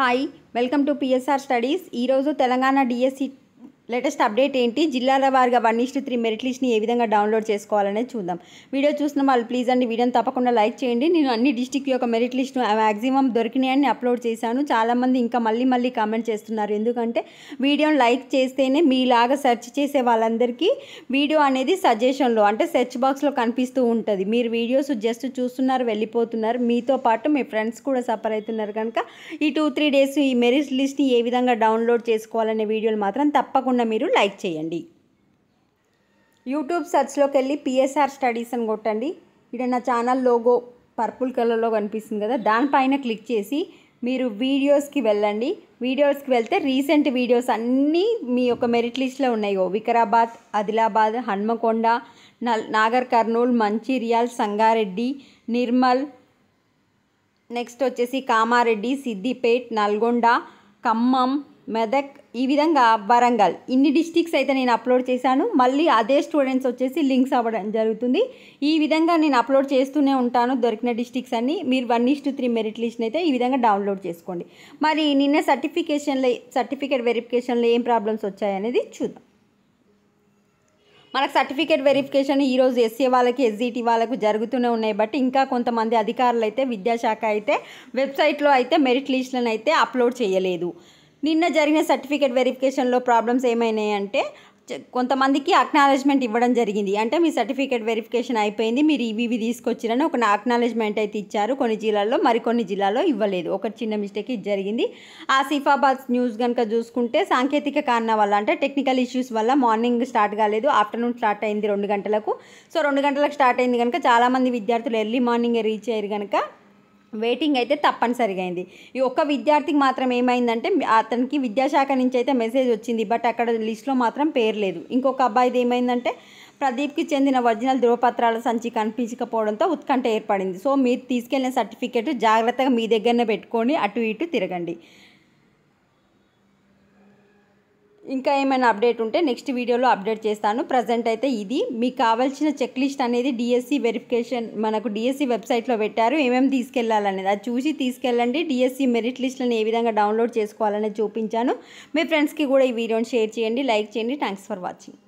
hi welcome to PSR studies ఈరోజు Telangana DSC latest update ఏంటి జిల్లాల వారిగా వన్ ఇస్టు త్రీ మెరిట్ లిస్ట్ని ఏ విధంగా డౌన్లోడ్ చేసుకోవాలనే చూద్దాం వీడియో చూసిన వాళ్ళు ప్లీజ్ అండి వీడియోని తప్పకుండా లైక్ చేయండి నేను అన్ని డిస్టిక్ యొక్క మెరిట్ లిస్ట్ను మ్యాక్సిమం దొరికినాయని అప్లోడ్ చేశాను చాలామంది ఇంకా మళ్ళీ మళ్ళీ కామెంట్ చేస్తున్నారు ఎందుకంటే వీడియోని లైక్ చేస్తేనే మీలాగా సెర్చ్ చేసే వాళ్ళందరికీ వీడియో అనేది సజెషన్లో అంటే సెర్చ్ బాక్స్లో కనిపిస్తూ ఉంటుంది మీరు వీడియోస్ జస్ట్ చూస్తున్నారు వెళ్ళిపోతున్నారు మీతో పాటు మీ ఫ్రెండ్స్ కూడా సఫర్ అవుతున్నారు కనుక ఈ టూ త్రీ డేస్ ఈ మెరిట్ లిస్ట్ని ఏ విధంగా డౌన్లోడ్ చేసుకోవాలనే వీడియోలు మాత్రం తప్పకుండా తప్పకుండా మీరు లైక్ చేయండి యూట్యూబ్ సెర్చ్లోకి వెళ్ళి పిఎస్ఆర్ స్టడీస్ అని కొట్టండి ఇక్కడ నా ఛానల్ లోగో పర్పుల్ కలర్లో కనిపిస్తుంది కదా దానిపైన క్లిక్ చేసి మీరు వీడియోస్కి వెళ్ళండి వీడియోస్కి వెళ్తే రీసెంట్ వీడియోస్ అన్నీ మీ యొక్క మెరిట్ లిస్ట్లో ఉన్నాయో వికారాబాద్ ఆదిలాబాద్ హన్మకొండ నాగర్ కర్నూలు మంచిర్యాల్ సంగారెడ్డి నిర్మల్ నెక్స్ట్ వచ్చేసి కామారెడ్డి సిద్దిపేట్ నల్గొండ ఖమ్మం మెదక్ ఈ విధంగా వరంగల్ ఇన్ని డిస్టిక్స్ అయితే నేను అప్లోడ్ చేశాను మళ్ళీ అదే స్టూడెంట్స్ వచ్చేసి లింక్స్ అవ్వడం జరుగుతుంది ఈ విధంగా నేను అప్లోడ్ చేస్తూనే ఉంటాను దొరికిన డిస్టిక్స్ అన్ని మీరు one is to three merit లిస్ట్ని అయితే ఈ విధంగా డౌన్లోడ్ చేసుకోండి మరి నిన్న సర్టిఫికేషన్లో సర్టిఫికేట్ వెరిఫికేషన్లో ఏం ప్రాబ్లమ్స్ వచ్చాయనేది చూద్దాం మనకు సర్టిఫికేట్ వెరిఫికేషన్ ఈరోజు ఎస్సీ వాళ్ళకి ఎస్జీటీ వాళ్ళకు జరుగుతూనే ఉన్నాయి బట్ ఇంకా కొంతమంది అధికారులు అయితే విద్యాశాఖ అయితే వెబ్సైట్లో అయితే మెరిట్ లిస్టులను అయితే అప్లోడ్ చేయలేదు నిన్న జరిగిన సర్టిఫికేట్ వెరిఫికేషన్లో ప్రాబ్లమ్స్ ఏమైనాయి అంటే కొంతమందికి అక్నాలెజ్మెంట్ ఇవ్వడం జరిగింది అంటే మీ సర్టిఫికేట్ వెరిఫికేషన్ అయిపోయింది మీరు ఇవి ఇవి తీసుకొచ్చిరని ఒక అక్నాలెజ్మెంట్ అయితే ఇచ్చారు కొన్ని జిల్లాల్లో మరికొన్ని జిల్లాల్లో ఇవ్వలేదు ఒక చిన్న మిస్టేక్ ఇది జరిగింది ఆ సిఫాబాద్ న్యూస్ కనుక చూసుకుంటే సాంకేతిక కారణం వల్ల అంటే టెక్నికల్ ఇష్యూస్ వల్ల మార్నింగ్ స్టార్ట్ కాలేదు ఆఫ్టర్నూన్ స్టార్ట్ అయింది రెండు గంటలకు సో రెండు గంటలకు స్టార్ట్ అయింది కనుక చాలామంది విద్యార్థులు ఎర్లీ మార్నింగ్ రీచ్ అయ్యారు కనుక వెయిటింగ్ అయితే తప్పనిసరిగా అయింది ఈ ఒక్క విద్యార్థికి మాత్రం ఏమైందంటే అతనికి విద్యాశాఖ నుంచి అయితే మెసేజ్ వచ్చింది బట్ అక్కడ లిస్ట్లో మాత్రం పేరు లేదు ఇంకొక అబ్బాయిది ఏమైందంటే ప్రదీప్కి చెందిన ఒరిజినల్ ధృవపత్రాల సంచి కనిపించకపోవడంతో ఉత్కంఠ ఏర్పడింది సో మీరు తీసుకెళ్లిన సర్టిఫికేట్ జాగ్రత్తగా మీ దగ్గరనే పెట్టుకొని అటు ఇటు తిరగండి ఇంకా ఏమైనా అప్డేట్ ఉంటే నెక్స్ట్ వీడియోలో అప్డేట్ చేస్తాను ప్రజెంట్ అయితే ఇది మీకు కావాల్సిన చెక్ లిస్ట్ అనేది డిఎస్సి వెరిఫికేషన్ మనకు డిఎస్సి వెబ్సైట్లో పెట్టారు ఏమేమి తీసుకెళ్లాలనేది అది చూసి తీసుకెళ్ళండి డిఎస్సి మెరిట్ లిస్ట్లను ఏ విధంగా డౌన్లోడ్ చేసుకోవాలనేది చూపించాను మీ ఫ్రెండ్స్కి కూడా ఈ వీడియోని షేర్ చేయండి లైక్ చేయండి థ్యాంక్స్ ఫర్ వాచింగ్